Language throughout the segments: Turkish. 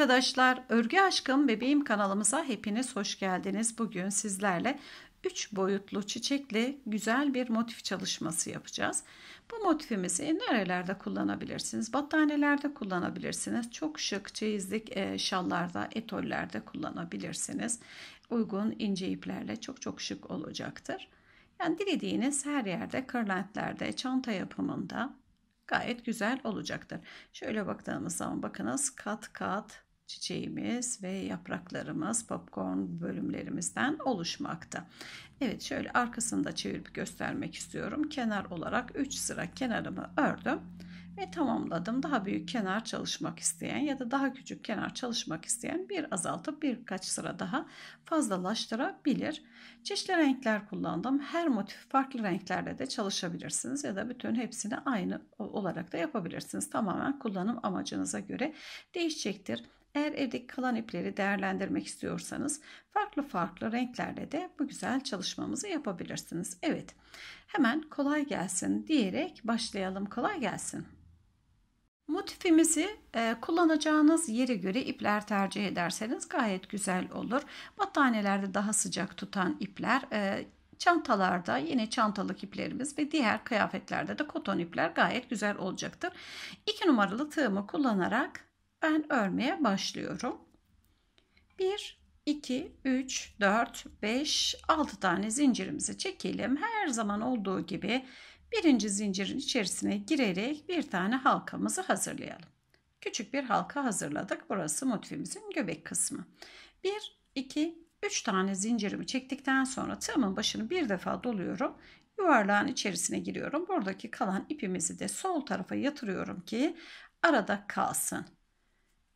arkadaşlar, Örgü Aşkım Bebeğim kanalımıza hepiniz hoş geldiniz. Bugün sizlerle 3 boyutlu çiçekli güzel bir motif çalışması yapacağız. Bu motifimizi nerelerde kullanabilirsiniz? Battaniyelerde kullanabilirsiniz. Çok şık çeyizlik e, şallarda, etollerde kullanabilirsiniz. Uygun ince iplerle çok çok şık olacaktır. Yani dilediğiniz her yerde, kırlentlerde, çanta yapımında gayet güzel olacaktır. Şöyle baktığımız zaman bakınız kat kat çiçeğimiz ve yapraklarımız popcorn bölümlerimizden oluşmakta. Evet şöyle arkasında çevirip göstermek istiyorum. Kenar olarak 3 sıra kenarımı ördüm ve tamamladım. Daha büyük kenar çalışmak isteyen ya da daha küçük kenar çalışmak isteyen bir azaltıp birkaç sıra daha fazlalaştırabilir. Çeşitli renkler kullandım. Her motif farklı renklerle de çalışabilirsiniz ya da bütün hepsini aynı olarak da yapabilirsiniz. Tamamen kullanım amacınıza göre değişecektir. Eğer evdeki kalan ipleri değerlendirmek istiyorsanız farklı farklı renklerle de bu güzel çalışmamızı yapabilirsiniz. Evet hemen kolay gelsin diyerek başlayalım kolay gelsin. Motifimizi e, kullanacağınız yere göre ipler tercih ederseniz gayet güzel olur. Battaniyelerde daha sıcak tutan ipler e, çantalarda yine çantalık iplerimiz ve diğer kıyafetlerde de koton ipler gayet güzel olacaktır. 2 numaralı tığımı kullanarak ben örmeye başlıyorum. 1 2 3 4 5 6 tane zincirimizi çekelim. Her zaman olduğu gibi birinci zincirin içerisine girerek bir tane halkamızı hazırlayalım. Küçük bir halka hazırladık. Burası motifimizin göbek kısmı. 1 2 3 tane zincirimi çektikten sonra tığımın başını bir defa doluyorum yuvarlağın içerisine giriyorum. Buradaki kalan ipimizi de sol tarafa yatırıyorum ki arada kalsın.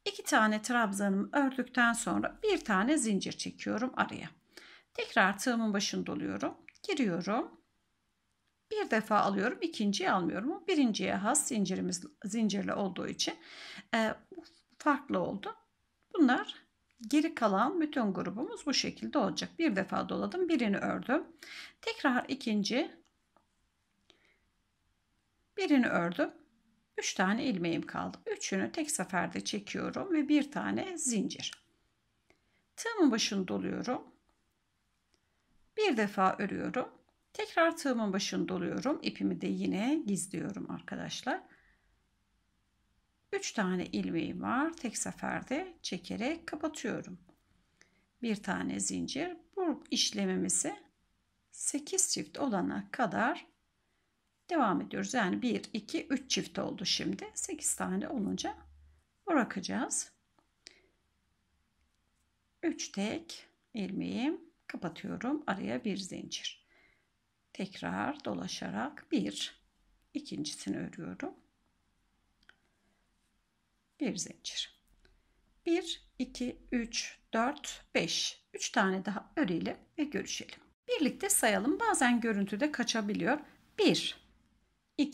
2 tane trabzanımı ördükten sonra bir tane zincir çekiyorum araya. Tekrar tığımın başını doluyorum. Giriyorum. Bir defa alıyorum. ikinciyi almıyorum. Birinciye has zincirimiz zincirli olduğu için e, farklı oldu. Bunlar geri kalan bütün grubumuz bu şekilde olacak. Bir defa doladım. Birini ördüm. Tekrar ikinci birini ördüm. 3 tane ilmeğim kaldı. Üçünü tek seferde çekiyorum ve bir tane zincir. Tığımın başını doluyorum. Bir defa örüyorum. Tekrar tığımın başını doluyorum. İpimi de yine gizliyorum arkadaşlar. 3 tane ilmeğim var. Tek seferde çekerek kapatıyorum. Bir tane zincir. Bu işlemimizi 8 çift olana kadar Devam ediyoruz. Yani 1, 2, 3 çift oldu şimdi. 8 tane olunca bırakacağız. 3 tek ilmeğim kapatıyorum. Araya bir zincir. Tekrar dolaşarak 1, ikincisini örüyorum. Bir zincir. 1, 2, 3, 4, 5. 3 tane daha örelim ve görüşelim. Birlikte sayalım. Bazen görüntüde kaçabiliyor. 1, 2,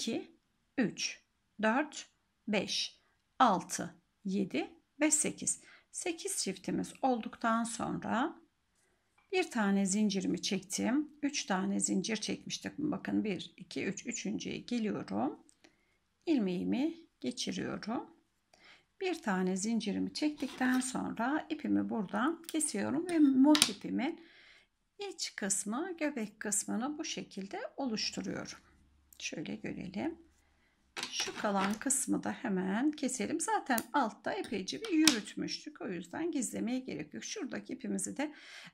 3, 4, 5, 6, 7 ve 8. 8 çiftimiz olduktan sonra bir tane zincirimi çektim. 3 tane zincir çekmiştik. Bakın 1, 2, 3. Üçüncüye geliyorum. İlmeğimi geçiriyorum. Bir tane zincirimi çektikten sonra ipimi buradan kesiyorum ve motifimin iç kısmı göbek kısmını bu şekilde oluşturuyorum. Şöyle görelim. Şu kalan kısmı da hemen keselim. Zaten altta epeyce bir yürütmüştük. O yüzden gizlemeye gerek yok. Şuradaki ipimizi de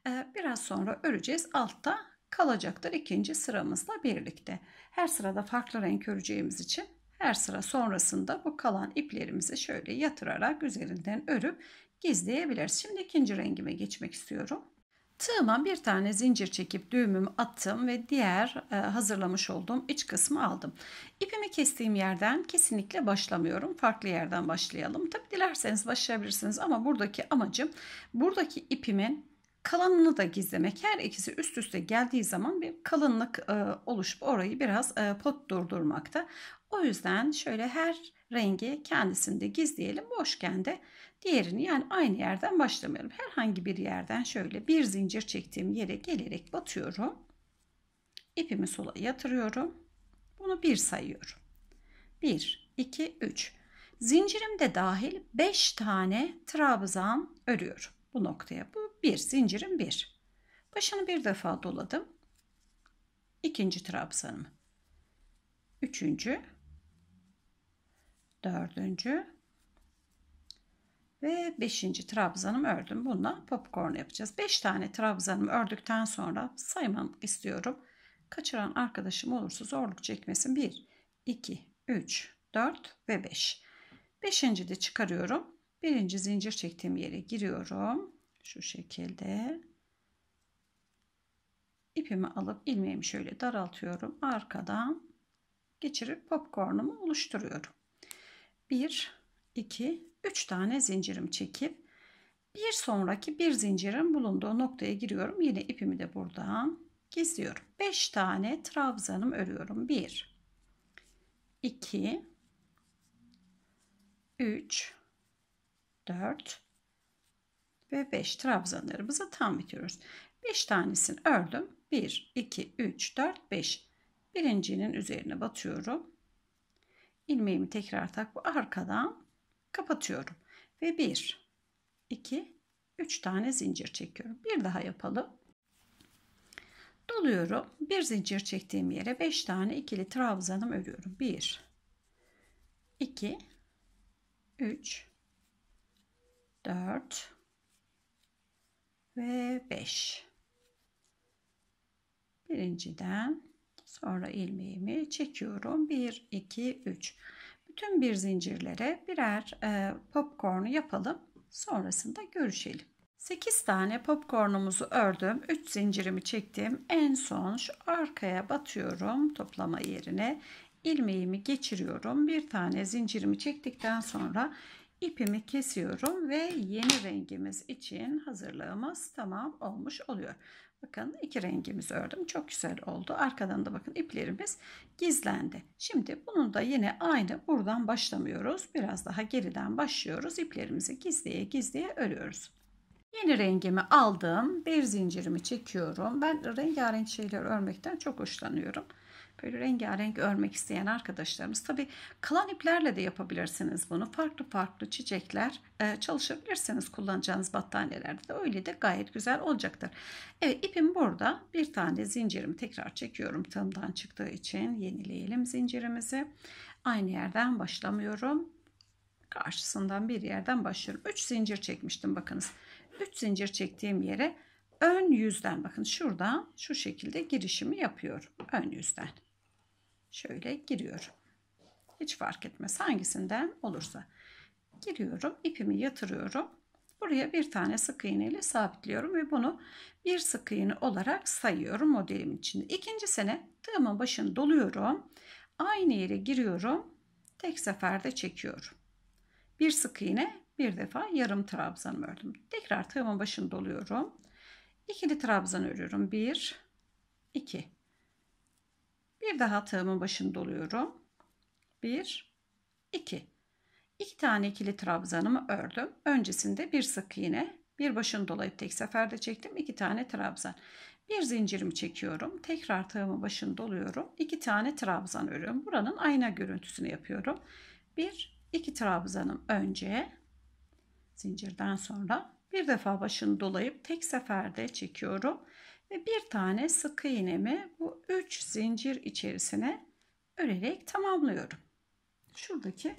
e, biraz sonra öreceğiz. Altta kalacaktır ikinci sıramızla birlikte. Her sırada farklı renk öreceğimiz için her sıra sonrasında bu kalan iplerimizi şöyle yatırarak üzerinden örüp gizleyebiliriz. Şimdi ikinci rengime geçmek istiyorum. Tığıma bir tane zincir çekip düğümümü attım ve diğer e, hazırlamış olduğum iç kısmı aldım. İpimi kestiğim yerden kesinlikle başlamıyorum. Farklı yerden başlayalım. Tabi dilerseniz başlayabilirsiniz ama buradaki amacım buradaki ipimin kalanını da gizlemek. Her ikisi üst üste geldiği zaman bir kalınlık e, oluşup orayı biraz e, pot durdurmakta. O yüzden şöyle her rengi kendisinde gizleyelim. Boşken de Yerini yani aynı yerden başlamıyorum. Herhangi bir yerden şöyle bir zincir çektiğim yere gelerek batıyorum. İpimi sola yatırıyorum. Bunu bir sayıyorum. 1, 2, 3. Zincirimde dahil 5 tane trabzan örüyorum. Bu noktaya bu bir zincirim bir. Başını bir defa doladım. İkinci trabzanımı. Üçüncü. Dördüncü ve beşinci trabzanımı ördüm. Bununla popcorn yapacağız. Beş tane trabzanımı ördükten sonra saymam istiyorum. Kaçıran arkadaşım olursa zorluk çekmesin. Bir, iki, üç, dört ve beş. Beşinci de çıkarıyorum. Birinci zincir çektiğim yere giriyorum. Şu şekilde. İpimi alıp ilmeğimi şöyle daraltıyorum. Arkadan geçirip popcornumu oluşturuyorum. 1, 2, 3 tane zincirim çekip bir sonraki bir zincirin bulunduğu noktaya giriyorum. Yine ipimi de buradan gizliyorum. 5 tane trabzanım örüyorum. 1 2 3 4 ve 5 trabzanlarımızı tam bitiriyoruz. 5 tanesini ördüm. 1 2 3 4 5 birincinin üzerine batıyorum. Ilmeğimi tekrar tak bu arkadan kapatıyorum ve 1 2 3 tane zincir çekiyorum. Bir daha yapalım. Doluyorum. Bir zincir çektiğim yere 5 tane ikili trabzanım örüyorum. 1 2 3 4 ve 5 birinciden sonra ilmeğimi çekiyorum 1 2 3 tüm bir zincirlere birer e, popcornu yapalım. Sonrasında görüşelim. 8 tane popcornumuzu ördüm. 3 zincirimi çektim. En son şu arkaya batıyorum toplama yerine. ilmeğimi geçiriyorum. Bir tane zincirimi çektikten sonra ipimi kesiyorum ve yeni rengimiz için hazırlığımız tamam olmuş oluyor. Bakın iki rengimizi ördüm. Çok güzel oldu. Arkadan da bakın iplerimiz gizlendi. Şimdi bunun da yine aynı buradan başlamıyoruz. Biraz daha geriden başlıyoruz. İplerimizi gizleye gizleye örüyoruz. Yeni rengimi aldım. Bir zincirimi çekiyorum. Ben rengarenk şeyler örmekten çok hoşlanıyorum böyle rengarenk örmek isteyen arkadaşlarımız tabi kalan iplerle de yapabilirsiniz bunu. Farklı farklı çiçekler e, çalışabilirsiniz kullanacağınız battaniyelerde de öyle de gayet güzel olacaktır. Evet ipim burada. Bir tane zincirimi tekrar çekiyorum tığımdan çıktığı için yenileyelim zincirimizi. Aynı yerden başlamıyorum. Karşısından bir yerden başlıyorum. 3 zincir çekmiştim bakınız. 3 zincir çektiğim yere ön yüzden bakın şuradan şu şekilde girişimi yapıyorum ön yüzden şöyle giriyorum. Hiç fark etmez hangisinden olursa. Giriyorum ipimi yatırıyorum. Buraya bir tane sık iğne ile sabitliyorum ve bunu bir sık iğne olarak sayıyorum modelim için. İkinci sene tığımın başını doluyorum. Aynı yere giriyorum. Tek seferde çekiyorum. Bir sık iğne bir defa yarım trabzan ördüm. Tekrar tığımın başını doluyorum. İkili trabzan örüyorum. Bir, iki. Bir daha tığımın başını doluyorum. 1 2 2 tane ikili trabzanımı ördüm. Öncesinde bir sık iğne, bir başını dolayıp tek seferde çektim. 2 tane trabzan. Bir zincirimi çekiyorum. Tekrar tığımın başını doluyorum. 2 tane trabzan örüyorum. Buranın ayna görüntüsünü yapıyorum. 1 2 trabzanım önce zincirden sonra bir defa başını dolayıp tek seferde çekiyorum ve bir tane sık iğnemi bu 3 zincir içerisine örerek tamamlıyorum. Şuradaki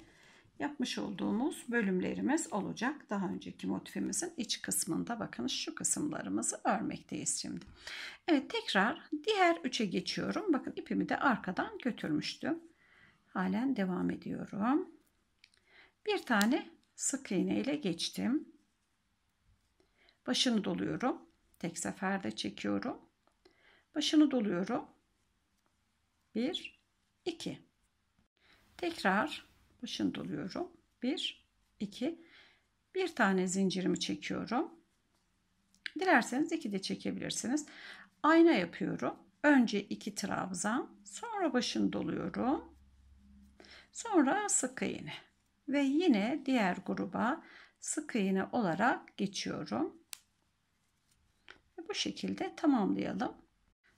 yapmış olduğumuz bölümlerimiz olacak. Daha önceki motifimizin iç kısmında bakın şu kısımlarımızı örmekteyiz şimdi. Evet tekrar diğer 3'e geçiyorum. Bakın ipimi de arkadan götürmüştüm. Halen devam ediyorum. Bir tane sık iğne ile geçtim. Başını doluyorum. Tek seferde çekiyorum. Başını doluyorum. 1 2 Tekrar başını doluyorum. 1 2 Bir tane zincirimi çekiyorum. Dilerseniz iki de çekebilirsiniz. Ayna yapıyorum. Önce iki trabzan, sonra başını doluyorum. Sonra sık iğne ve yine diğer gruba sık iğne olarak geçiyorum bu şekilde tamamlayalım.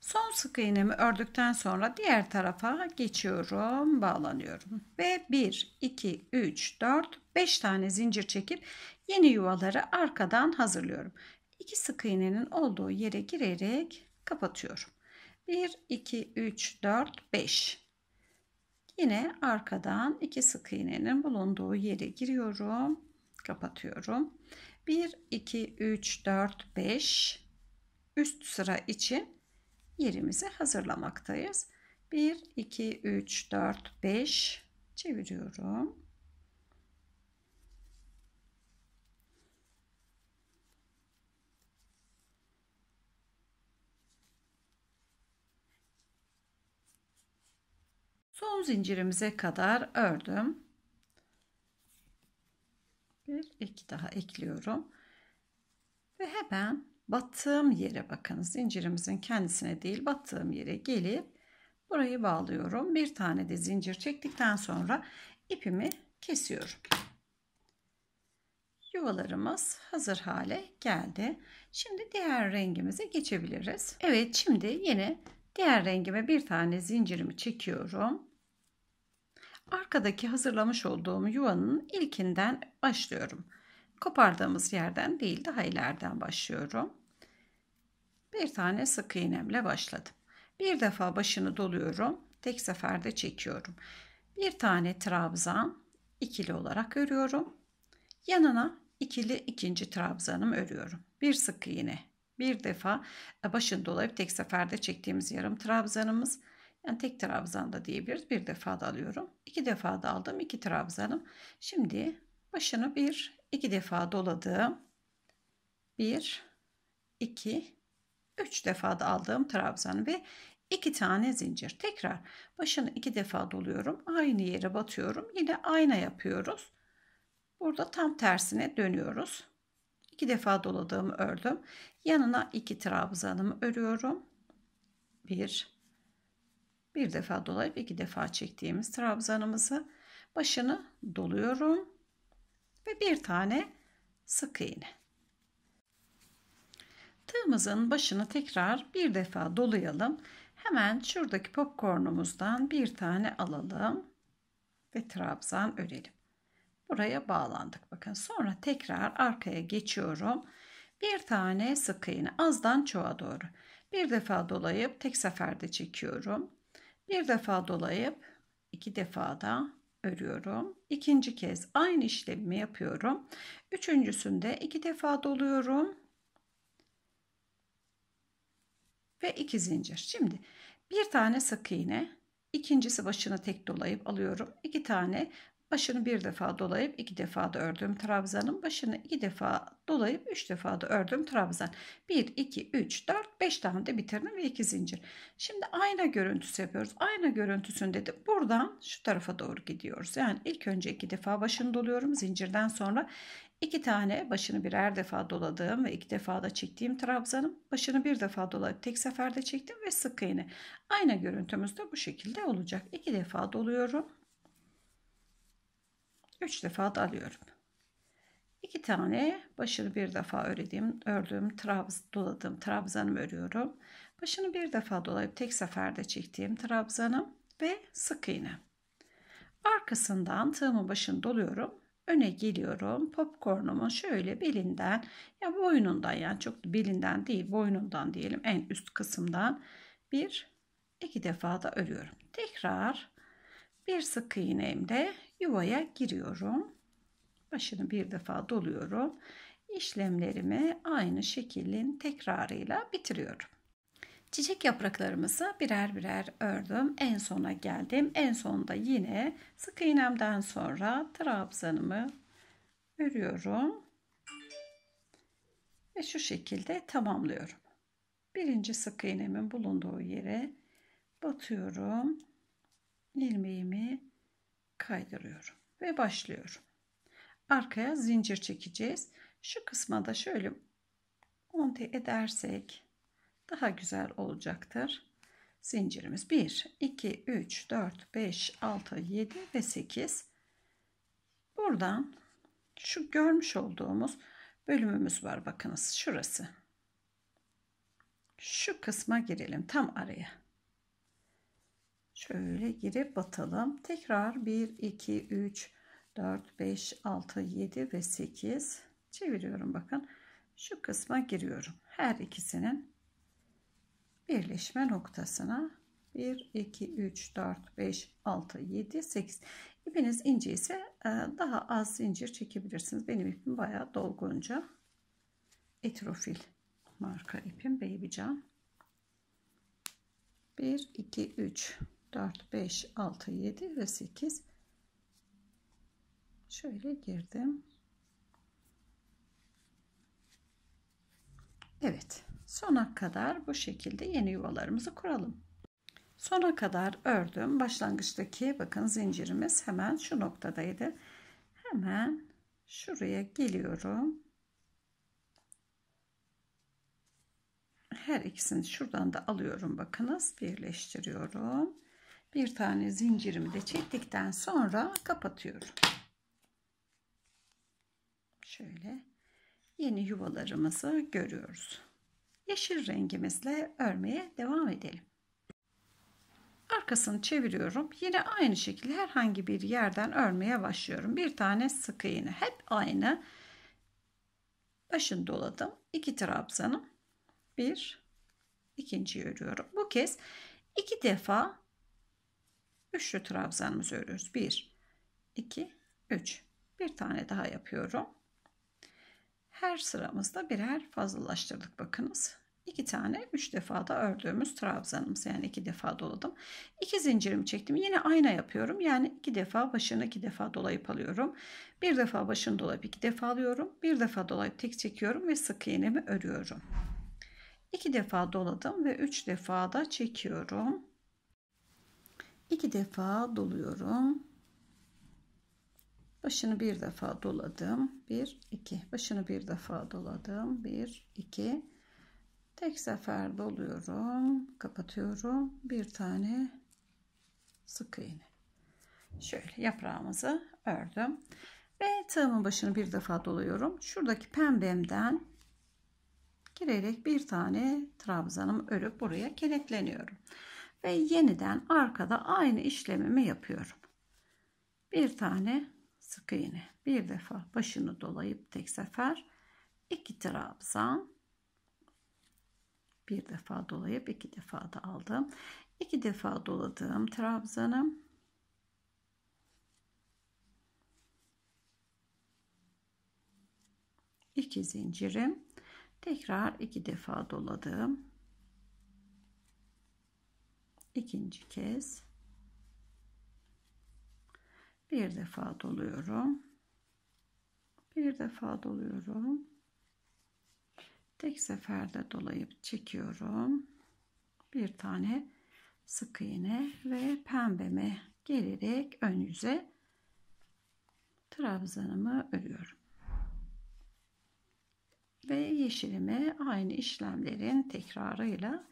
Son sık iğnemi ördükten sonra diğer tarafa geçiyorum, bağlanıyorum. Ve 1, 2, 3, 4, 5 tane zincir çekip yeni yuvaları arkadan hazırlıyorum. 2 sık iğnenin olduğu yere girerek kapatıyorum. 1, 2, 3, 4, 5. Yine arkadan 2 sık iğnenin bulunduğu yere giriyorum, kapatıyorum. 1, 2, 3, 4, 5 üst sıra için yerimizi hazırlamaktayız. 1, 2, 3, 4, 5 çeviriyorum. Son zincirimize kadar ördüm. Bir iki daha ekliyorum. Ve hemen battığım yere bakın zincirimizin kendisine değil battığım yere gelip burayı bağlıyorum. Bir tane de zincir çektikten sonra ipimi kesiyorum. Yuvalarımız hazır hale geldi. Şimdi diğer rengimize geçebiliriz. Evet şimdi yine diğer rengime bir tane zincirimi çekiyorum. Arkadaki hazırlamış olduğum yuvanın ilkinden başlıyorum. Kopardığımız yerden değil daha ileriden başlıyorum. Bir tane sık iğnemle başladım. Bir defa başını doluyorum. Tek seferde çekiyorum. Bir tane trabzan ikili olarak örüyorum. Yanına ikili ikinci trabzanımı örüyorum. Bir sık iğne. Bir defa e, başını dolayıp tek seferde çektiğimiz yarım trabzanımız. Yani tek trabzan da diyebiliriz. Bir defa da alıyorum. İki defa da aldım. iki trabzanım. Şimdi başını bir, iki defa doladım. Bir, iki, 3 defa da aldığım trabzan ve 2 tane zincir. Tekrar başını 2 defa doluyorum. Aynı yere batıyorum. Yine ayna yapıyoruz. Burada tam tersine dönüyoruz. 2 defa doladığımı ördüm. Yanına 2 trabzanımı örüyorum. 1 bir defa dolayıp iki defa çektiğimiz trabzanımızı başını doluyorum ve bir tane sık iğne Tığımızın başını tekrar bir defa dolayalım. Hemen şuradaki popcornumuzdan bir tane alalım ve trabzan örelim. Buraya bağlandık. Bakın sonra tekrar arkaya geçiyorum. Bir tane sık iğne azdan çoğa doğru. Bir defa dolayıp tek seferde çekiyorum. Bir defa dolayıp iki defa da örüyorum. İkinci kez aynı işlemi yapıyorum. Üçüncüsünde iki defa doluyorum. ve 2 zincir. Şimdi bir tane sık iğne, ikincisi başını tek dolayıp alıyorum. 2 tane başını bir defa dolayıp iki defa da ördüğüm trabzanın başını iki defa dolayıp üç defa da ördüğüm trabzan 1 2 3 4 5 tane de bitirdim ve iki zincir şimdi ayna görüntüsü yapıyoruz ayna görüntüsünde de buradan şu tarafa doğru gidiyoruz yani ilk önce iki defa başını doluyorum zincirden sonra İki tane başını birer defa doladığım ve iki defa da çektiğim trabzanım. Başını bir defa dolayıp tek seferde çektim ve sık iğne. Aynı görüntümüz de bu şekilde olacak. İki defa doluyorum. Üç defa da alıyorum. İki tane başını bir defa ördüğüm, ördüğüm, trabz, doladığım trabzanımı örüyorum. Başını bir defa dolayıp tek seferde çektiğim trabzanım ve sık iğne. Arkasından tığımın başını doluyorum öne geliyorum. Popcornumun şöyle belinden ya boynundan yani çok belinden değil boynundan diyelim en üst kısımdan bir iki defa da örüyorum. Tekrar bir sık iğnemle yuvaya giriyorum. Başını bir defa doluyorum. İşlemlerimi aynı şeklin tekrarıyla bitiriyorum. Çiçek yapraklarımızı birer birer ördüm. En sona geldim. En sonda yine sık iğnemden sonra trabzanımı örüyorum. Ve şu şekilde tamamlıyorum. Birinci sık iğnemin bulunduğu yere batıyorum. ilmeğimi kaydırıyorum ve başlıyorum. Arkaya zincir çekeceğiz. Şu kısma da şöyle monte edersek daha güzel olacaktır. Zincirimiz 1, 2, 3, 4, 5, 6, 7 ve 8. Buradan şu görmüş olduğumuz bölümümüz var. Bakınız şurası. Şu kısma girelim tam araya. Şöyle girip batalım. Tekrar 1, 2, 3, 4, 5, 6, 7 ve 8 çeviriyorum bakın. Şu kısma giriyorum. Her ikisinin birleşme noktasına 1, 2, 3, 4, 5, 6, 7, 8. ipiniz ince ise e, daha az zincir çekebilirsiniz. Benim ipim bayağı dolgunca. Etrofil marka ipim Baby Can. 1, 2, 3, 4, 5, 6, 7 ve 8. Şöyle girdim. Evet. Sona kadar bu şekilde yeni yuvalarımızı kuralım. Sona kadar ördüm. Başlangıçtaki bakın zincirimiz hemen şu noktadaydı. Hemen şuraya geliyorum. Her ikisini şuradan da alıyorum. Bakınız birleştiriyorum. Bir tane zincirimi de çektikten sonra kapatıyorum. Şöyle yeni yuvalarımızı görüyoruz yeşil rengimizle örmeye devam edelim. Arkasını çeviriyorum. Yine aynı şekilde herhangi bir yerden örmeye başlıyorum. Bir tane sık iğne. Hep aynı. Başını doladım. İki trabzanım. Bir. ikinciyi örüyorum. Bu kez iki defa üçlü trabzanımızı örüyoruz. Bir. iki, üç. Bir tane daha yapıyorum. Her sıramızda birer fazlalaştırdık bakınız. 2 tane 3 defa da ördüğümüz trabzanımız yani 2 defa doladım. 2 zincirimi çektim. Yine ayna yapıyorum. Yani 2 defa başını 2 defa dolayıp alıyorum. 1 defa başını dolayıp 2 defa alıyorum. 1 defa dolayıp tek çekiyorum ve sık iğnemi örüyorum. 2 defa doladım ve 3 defa da çekiyorum. 2 defa doluyorum. Başını bir defa doladım. 1 2. Başını bir defa doladım. 1 2 tek sefer doluyorum kapatıyorum bir tane sık iğne şöyle yaprağımızı ördüm ve tığımın başını bir defa doluyorum şuradaki pembemden girerek bir tane trabzanım örüp buraya kenetleniyorum ve yeniden arkada aynı işlemimi yapıyorum bir tane sık iğne bir defa başını dolayıp tek sefer iki trabzan bir defa dolayıp iki defa da aldım. İki defa doladım trabzanım. İki zincirim. Tekrar iki defa doladım. İkinci kez bir defa doluyorum. Bir defa doluyorum tek seferde dolayıp çekiyorum bir tane sık iğne ve pembeme gelerek ön yüze trabzanımı örüyorum ve yeşilimi aynı işlemlerin tekrarıyla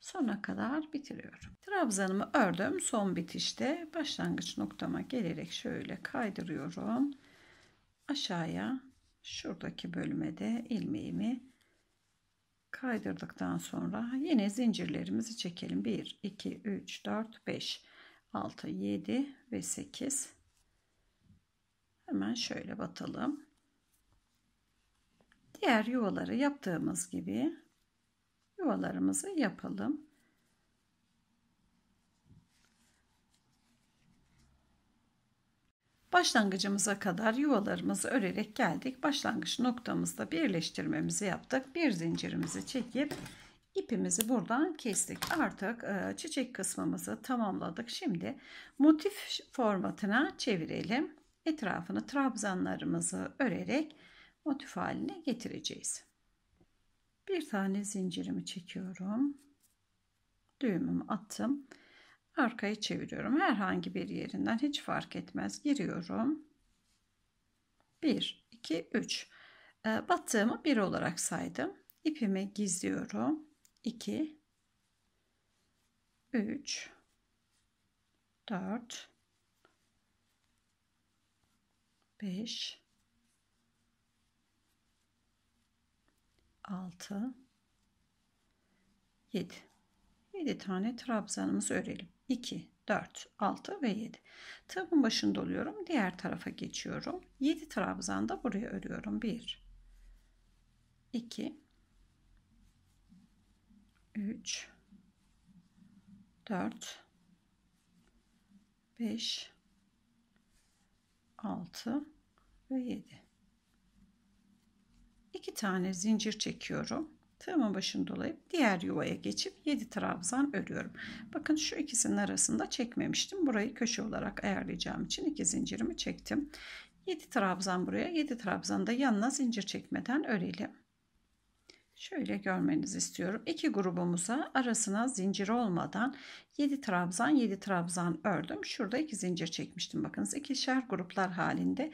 sona kadar bitiriyorum. Trabzanımı ördüm. Son bitişte başlangıç noktama gelerek şöyle kaydırıyorum. Aşağıya şuradaki bölüme de ilmeğimi kaydırdıktan sonra yine zincirlerimizi çekelim 1 2 3 4 5 6 7 ve 8 hemen şöyle batalım diğer yuvaları yaptığımız gibi yuvalarımızı yapalım Başlangıcımıza kadar yuvalarımızı örerek geldik. Başlangıç noktamızda birleştirmemizi yaptık. Bir zincirimizi çekip ipimizi buradan kestik. Artık e, çiçek kısmımızı tamamladık. Şimdi motif formatına çevirelim. Etrafını trabzanlarımızı örerek motif haline getireceğiz. Bir tane zincirimi çekiyorum. Düğümümü attım. Arkaya çeviriyorum. Herhangi bir yerinden hiç fark etmez. Giriyorum. 1, 2, 3. Battığımı 1 olarak saydım. İpimi gizliyorum. 2, 3, 4, 5, 6, 7. 7 tane trabzanımızı örelim. 2, 4, 6 ve 7. Trabın başını doluyorum. Diğer tarafa geçiyorum. 7 trabzan da buraya örüyorum. 1, 2, 3, 4, 5, 6 ve 7. 2 tane zincir çekiyorum tığımın başını dolayıp diğer yuvaya geçip 7 trabzan örüyorum. Bakın şu ikisinin arasında çekmemiştim. Burayı köşe olarak ayarlayacağım için iki zincirimi çektim. 7 trabzan buraya 7 trabzan da yanına zincir çekmeden örelim. Şöyle görmenizi istiyorum. İki grubumuza arasına zincir olmadan 7 trabzan 7 trabzan ördüm. Şurada iki zincir çekmiştim. Bakınız ikişer gruplar halinde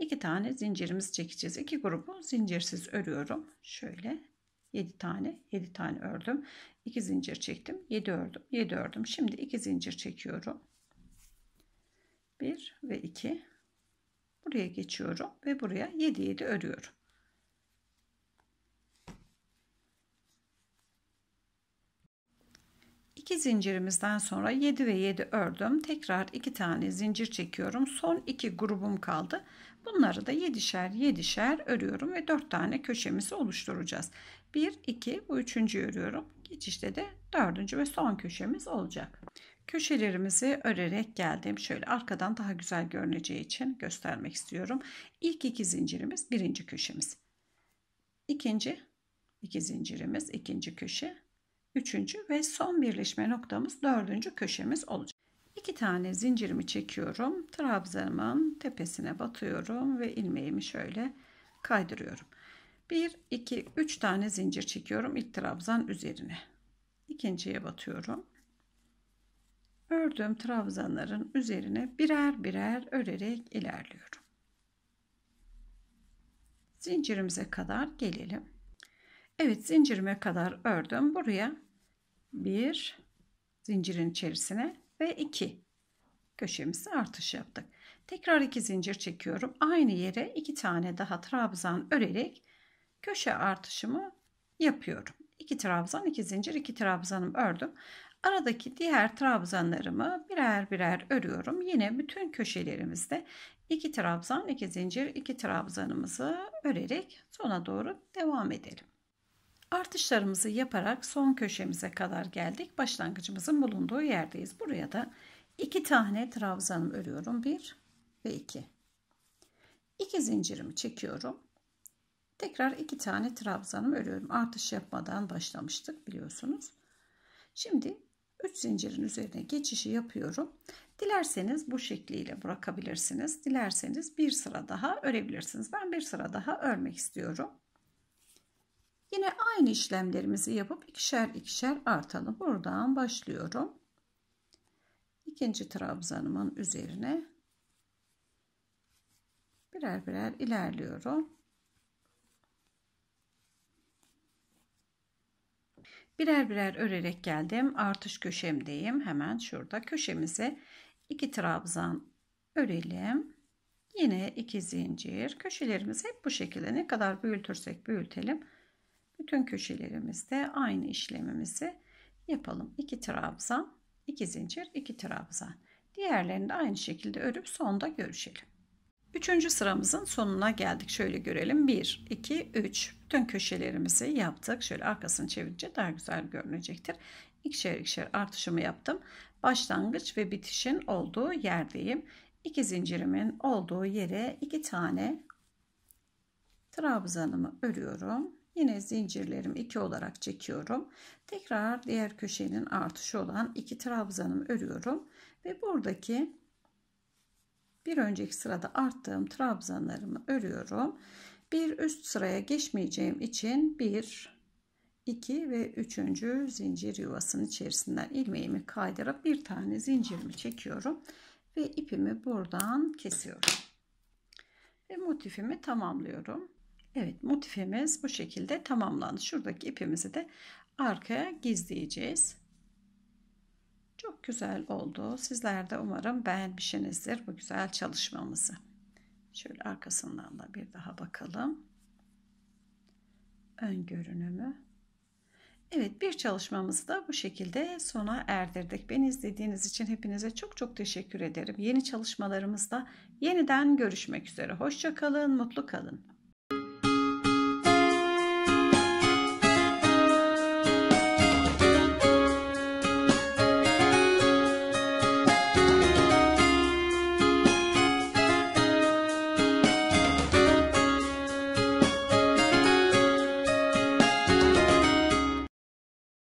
iki tane zincirimiz çekeceğiz. İki grubu zincirsiz örüyorum. Şöyle 7 tane 7 tane ördüm 2 zincir çektim 7 ördüm 7 ördüm şimdi 2 zincir çekiyorum 1 ve 2 buraya geçiyorum ve buraya 7 7 örüyorum İki zincirimizden sonra 7 ve 7 ördüm. Tekrar iki tane zincir çekiyorum. Son iki grubum kaldı. Bunları da 7'şer 7'şer örüyorum ve 4 tane köşemizi oluşturacağız. 1, 2 bu üçüncü örüyorum. Geçişte de dördüncü ve son köşemiz olacak. Köşelerimizi örerek geldim. Şöyle arkadan daha güzel görüneceği için göstermek istiyorum. İlk iki zincirimiz birinci köşemiz. İkinci, iki zincirimiz ikinci köşe. Üçüncü ve son birleşme noktamız dördüncü köşemiz olacak. İki tane zincirimi çekiyorum. Trabzanımın tepesine batıyorum ve ilmeğimi şöyle kaydırıyorum. 1 2 3 tane zincir çekiyorum ilk trabzan üzerine ikinciye batıyorum ördüğüm trabzanların üzerine birer birer örerek ilerliyorum zincirimize kadar gelelim Evet zincirime kadar ördüm buraya bir zincirin içerisine ve iki köşemizi artış yaptık tekrar iki zincir çekiyorum aynı yere iki tane daha trabzan örerek köşe artışımı yapıyorum. 2 trabzan, 2 zincir, 2 trabzanım ördüm. Aradaki diğer trabzanlarımı birer birer örüyorum. Yine bütün köşelerimizde 2 trabzan, 2 zincir, 2 trabzanımızı örerek sona doğru devam edelim. Artışlarımızı yaparak son köşemize kadar geldik. Başlangıcımızın bulunduğu yerdeyiz. Buraya da 2 tane trabzanım örüyorum. 1 ve 2. 2 zincirimi çekiyorum. Tekrar iki tane trabzanımı örüyorum. Artış yapmadan başlamıştık biliyorsunuz. Şimdi 3 zincirin üzerine geçişi yapıyorum. Dilerseniz bu şekliyle bırakabilirsiniz. Dilerseniz bir sıra daha örebilirsiniz. Ben bir sıra daha örmek istiyorum. Yine aynı işlemlerimizi yapıp ikişer ikişer artalım. buradan başlıyorum. İkinci trabzanımın üzerine birer birer ilerliyorum. Birer birer örerek geldim. Artış köşemdeyim. Hemen şurada köşemize iki trabzan örelim. Yine iki zincir. Köşelerimiz hep bu şekilde. Ne kadar büyütürsek büyütelim. Bütün köşelerimizde aynı işlemimizi yapalım. 2 trabzan, 2 zincir, 2 trabzan. Diğerlerini de aynı şekilde örüp sonda görüşelim. Üçüncü sıramızın sonuna geldik. Şöyle görelim. 1, 2, 3. Bütün köşelerimizi yaptık. Şöyle arkasını çevirince daha güzel görünecektir. İkişer ikişer artışımı yaptım. Başlangıç ve bitişin olduğu yerdeyim. İki zincirimin olduğu yere iki tane trabzanımı örüyorum. Yine zincirlerim iki olarak çekiyorum. Tekrar diğer köşenin artışı olan iki trabzanımı örüyorum. Ve buradaki bir önceki sırada arttığım trabzanlarımı örüyorum. Bir üst sıraya geçmeyeceğim için 1 2 ve 3. zincir yuvasının içerisinden ilmeğimi kaydırıp bir tane zincirimi çekiyorum ve ipimi buradan kesiyorum. Ve motifimi tamamlıyorum. Evet motifimiz bu şekilde tamamlandı. Şuradaki ipimizi de arkaya gizleyeceğiz. Çok güzel oldu. Sizler de umarım beğenmişsinizdir bu güzel çalışmamızı. Şöyle arkasından da bir daha bakalım. Ön görünümü. Evet bir çalışmamızı da bu şekilde sona erdirdik. Beni izlediğiniz için hepinize çok çok teşekkür ederim. Yeni çalışmalarımızda yeniden görüşmek üzere. Hoşçakalın, mutlu kalın.